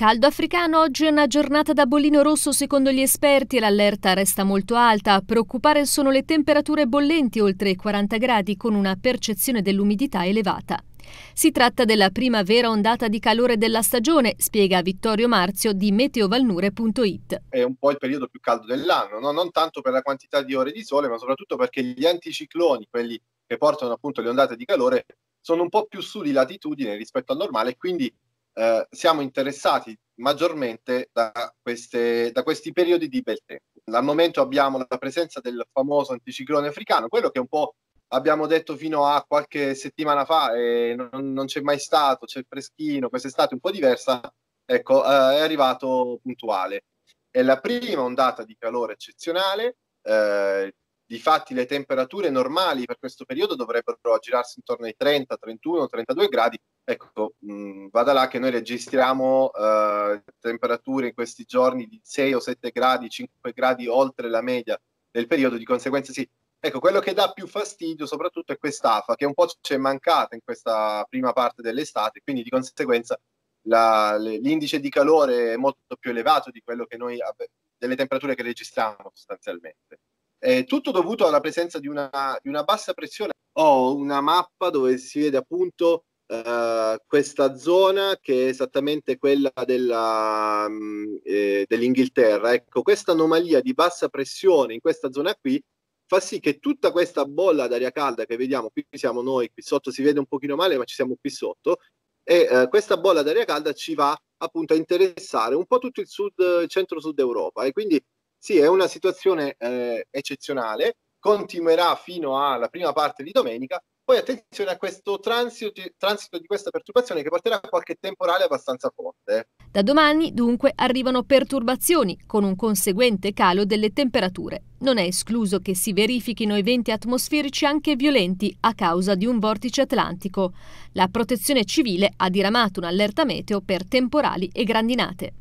Caldo africano, oggi è una giornata da bollino rosso secondo gli esperti e l'allerta resta molto alta. A preoccupare sono le temperature bollenti oltre i 40 gradi con una percezione dell'umidità elevata. Si tratta della prima vera ondata di calore della stagione, spiega Vittorio Marzio di meteovalnure.it. È un po' il periodo più caldo dell'anno, no? non tanto per la quantità di ore di sole, ma soprattutto perché gli anticicloni, quelli che portano appunto le ondate di calore, sono un po' più su di latitudine rispetto al normale, quindi eh, siamo interessati maggiormente da, queste, da questi periodi di bel tempo. Al momento abbiamo la presenza del famoso anticiclone africano, quello che un po' abbiamo detto fino a qualche settimana fa e non, non c'è mai stato, c'è il freschino, quest'estate un po' diversa, ecco, eh, è arrivato puntuale. È la prima ondata di calore eccezionale, eh, Difatti le temperature normali per questo periodo dovrebbero aggirarsi intorno ai 30, 31, 32 gradi. Ecco, mh, mm, vada là che noi registriamo eh, temperature in questi giorni di 6 o 7 gradi, 5 gradi oltre la media del periodo, di conseguenza sì. Ecco, quello che dà più fastidio soprattutto è quest'afa, che un po' ci è mancata in questa prima parte dell'estate, quindi di conseguenza la, l'indice di calore è molto più elevato di quello che noi delle temperature che registriamo sostanzialmente. Eh, tutto dovuto alla presenza di una, di una, bassa pressione. Ho una mappa dove si vede appunto eh, questa zona che è esattamente quella della, mm, eh, dell'Inghilterra. Ecco, questa anomalia di bassa pressione in questa zona qui fa sì che tutta questa bolla d'aria calda che vediamo, qui siamo noi, qui sotto si vede un pochino male, ma ci siamo qui sotto, e eh, questa bolla d'aria calda ci va appunto a interessare un po' tutto il, sud, il centro-sud Europa e quindi sì, è una situazione eh, eccezionale, continuerà fino alla prima parte di domenica, poi attenzione a questo transito, transito, di questa perturbazione che porterà a qualche temporale abbastanza forte. Da domani dunque arrivano perturbazioni con un conseguente calo delle temperature. Non è escluso che si verifichino eventi atmosferici anche violenti a causa di un vortice atlantico. La protezione civile ha diramato un'allerta meteo per temporali e grandinate.